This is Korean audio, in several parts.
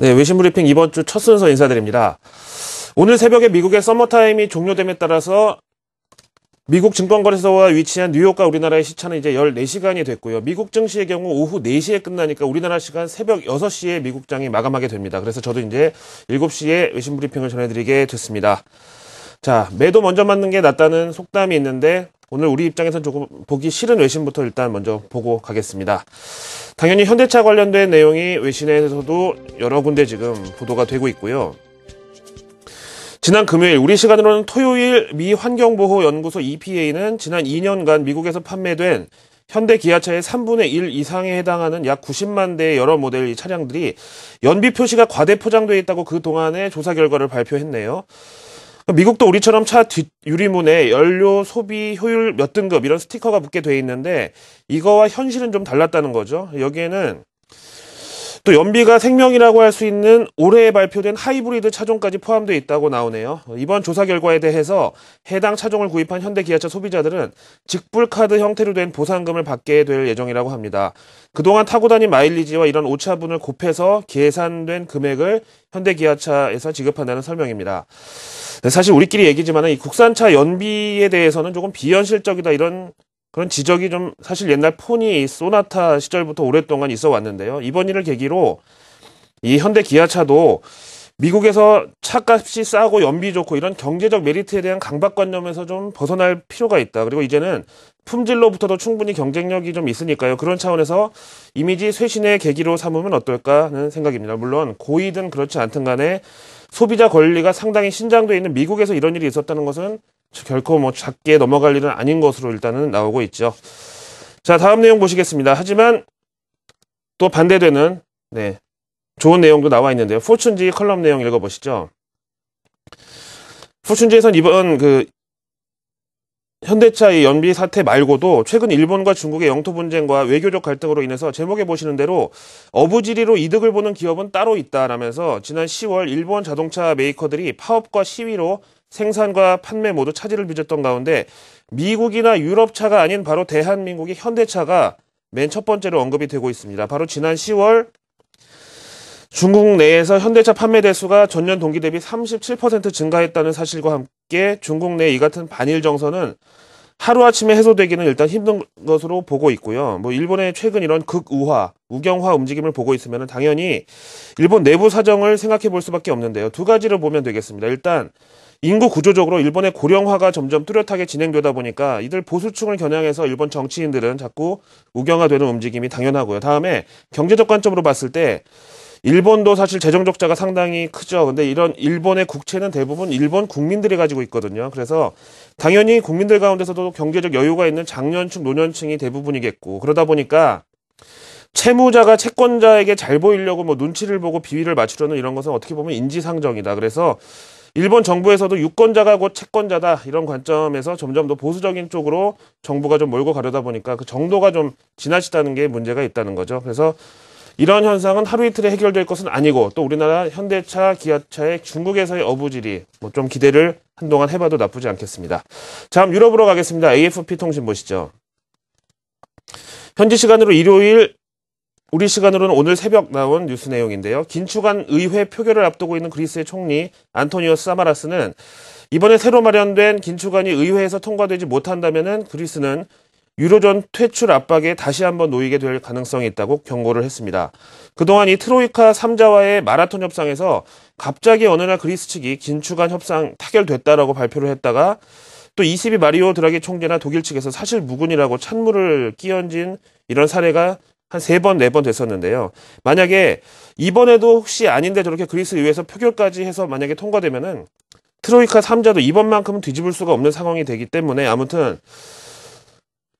네, 외신 브리핑 이번 주 첫 순서 인사드립니다. 오늘 새벽에 미국의 서머타임이 종료됨에 따라서 미국 증권거래소와 위치한 뉴욕과 우리나라의 시차는 이제 14시간이 됐고요. 미국 증시의 경우 오후 4시에 끝나니까 우리나라 시간 새벽 6시에 미국장이 마감하게 됩니다. 그래서 저도 이제 7시에 외신 브리핑을 전해드리게 됐습니다. 자, 매도 먼저 맞는 게 낫다는 속담이 있는데 오늘 우리 입장에선 조금 보기 싫은 외신부터 일단 먼저 보고 가겠습니다. 당연히 현대차 관련된 내용이 외신에서도 여러 군데 지금 보도가 되고 있고요. 지난 금요일 우리 시간으로는 토요일 미 환경보호연구소 EPA는 지난 2년간 미국에서 판매된 현대 기아차의 3분의 1 이상에 해당하는 약 90만 대의 여러 모델 차량들이 연비 표시가 과대 포장되어 있다고 그 동안의 조사 결과를 발표했네요. 미국도 우리처럼 차 뒷 유리문에 연료 소비 효율 몇 등급 이런 스티커가 붙게 돼 있는데 이거와 현실은 좀 달랐다는 거죠. 여기에는 또 연비가 생명이라고 할 수 있는 올해 발표된 하이브리드 차종까지 포함되어 있다고 나오네요. 이번 조사 결과에 대해서 해당 차종을 구입한 현대 기아차 소비자들은 직불카드 형태로 된 보상금을 받게 될 예정이라고 합니다. 그동안 타고 다닌 마일리지와 이런 오차분을 곱해서 계산된 금액을 현대 기아차에서 지급한다는 설명입니다. 사실 우리끼리 얘기지만 이 국산차 연비에 대해서는 조금 비현실적이다 이런 그런 지적이 좀 사실 옛날 폰이 소나타 시절부터 오랫동안 있어 왔는데요. 이번 일을 계기로 이 현대 기아차도 미국에서 차값이 싸고 연비 좋고 이런 경제적 메리트에 대한 강박관념에서 좀 벗어날 필요가 있다. 그리고 이제는 품질로부터도 충분히 경쟁력이 좀 있으니까요. 그런 차원에서 이미지 쇄신의 계기로 삼으면 어떨까 하는 생각입니다. 물론 고의든 그렇지 않든 간에 소비자 권리가 상당히 신장되어 있는 미국에서 이런 일이 있었다는 것은 결코 뭐 작게 넘어갈 일은 아닌 것으로 일단은 나오고 있죠. 자, 다음 내용 보시겠습니다. 하지만 또 반대되는 네, 좋은 내용도 나와 있는데요. 포춘지 컬럼 내용 읽어보시죠. 포춘지에서는 이번 그 현대차의 연비 사태 말고도 최근 일본과 중국의 영토 분쟁과 외교적 갈등으로 인해서 제목에 보시는 대로 어부지리로 이득을 보는 기업은 따로 있다라면서 지난 10월 일본 자동차 메이커들이 파업과 시위로 생산과 판매 모두 차질을 빚었던 가운데 미국이나 유럽차가 아닌 바로 대한민국의 현대차가 맨 첫 번째로 언급이 되고 있습니다. 바로 지난 10월 중국 내에서 현대차 판매 대수가 전년 동기 대비 37% 증가했다는 사실과 함께 중국 내 이 같은 반일 정서는 하루아침에 해소되기는 일단 힘든 것으로 보고 있고요. 뭐 일본의 최근 이런 극우화, 우경화 움직임을 보고 있으면 당연히 일본 내부 사정을 생각해 볼 수밖에 없는데요. 두 가지를 보면 되겠습니다. 일단 인구 구조적으로 일본의 고령화가 점점 뚜렷하게 진행되다 보니까 이들 보수층을 겨냥해서 일본 정치인들은 자꾸 우경화되는 움직임이 당연하고요. 다음에 경제적 관점으로 봤을 때 일본도 사실 재정 적자가 상당히 크죠. 근데 이런 일본의 국채는 대부분 일본 국민들이 가지고 있거든요. 그래서 당연히 국민들 가운데서도 경제적 여유가 있는 장년층, 노년층이 대부분이겠고 그러다 보니까 채무자가 채권자에게 잘 보이려고 뭐 눈치를 보고 비위를 맞추려는 이런 것은 어떻게 보면 인지상정이다. 그래서 일본 정부에서도 유권자가 곧 채권자다 이런 관점에서 점점 더 보수적인 쪽으로 정부가 좀 몰고 가려다 보니까 그 정도가 좀 지나치다는 게 문제가 있다는 거죠. 그래서 이런 현상은 하루 이틀에 해결될 것은 아니고 또 우리나라 현대차, 기아차의 중국에서의 어부질이 뭐 좀 기대를 한동안 해봐도 나쁘지 않겠습니다. 자, 유럽으로 가겠습니다. AFP 통신 보시죠. 현지 시간으로 일요일 우리 시간으로는 오늘 새벽 나온 뉴스 내용인데요. 긴축안 의회 표결을 앞두고 있는 그리스의 총리 안토니오 사마라스는 이번에 새로 마련된 긴축안이 의회에서 통과되지 못한다면 그리스는 유로존 퇴출 압박에 다시 한번 놓이게 될 가능성이 있다고 경고를 했습니다. 그동안 이 트로이카 3자와의 마라톤 협상에서 갑자기 어느 날 그리스 측이 긴축안 협상 타결됐다라고 발표를 했다가 또22 마리오 드라기 총재나 독일 측에서 사실 무근이라고 찬물을 끼얹은 이런 사례가 한세 번, 네 번 됐었는데요. 만약에 이번에도 혹시 아닌데 저렇게 그리스 의회에서 표결까지 해서 만약에 통과되면은 트로이카 3자도 이번만큼은 뒤집을 수가 없는 상황이 되기 때문에 아무튼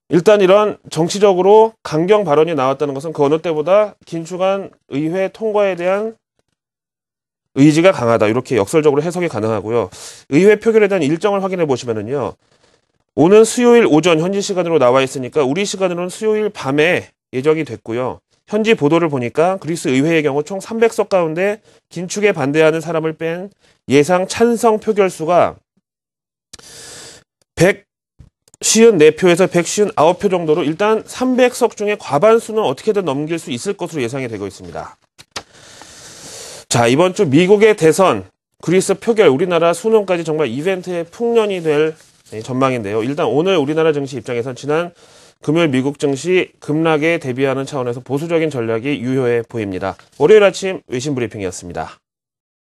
일단 이런 정치적으로 강경 발언이 나왔다는 것은 그 어느 때보다 긴축한 의회 통과에 대한 의지가 강하다. 이렇게 역설적으로 해석이 가능하고요. 의회 표결에 대한 일정을 확인해 보시면은요. 오는 수요일 오전 현지 시간으로 나와 있으니까 우리 시간으로는 수요일 밤에 예정이 됐고요. 현지 보도를 보니까 그리스 의회의 경우 총 300석 가운데 긴축에 반대하는 사람을 뺀 예상 찬성 표결수가 154표에서 159표 정도로 일단 300석 중에 과반수는 어떻게든 넘길 수 있을 것으로 예상이 되고 있습니다. 자, 이번 주 미국의 대선, 그리스 표결, 우리나라 수능까지 정말 이벤트의 풍년이 될 네, 전망인데요. 일단 오늘 우리나라 증시 입장에선 지난 금요일 미국 증시 급락에 대비하는 차원에서 보수적인 전략이 유효해 보입니다. 월요일 아침 외신 브리핑이었습니다.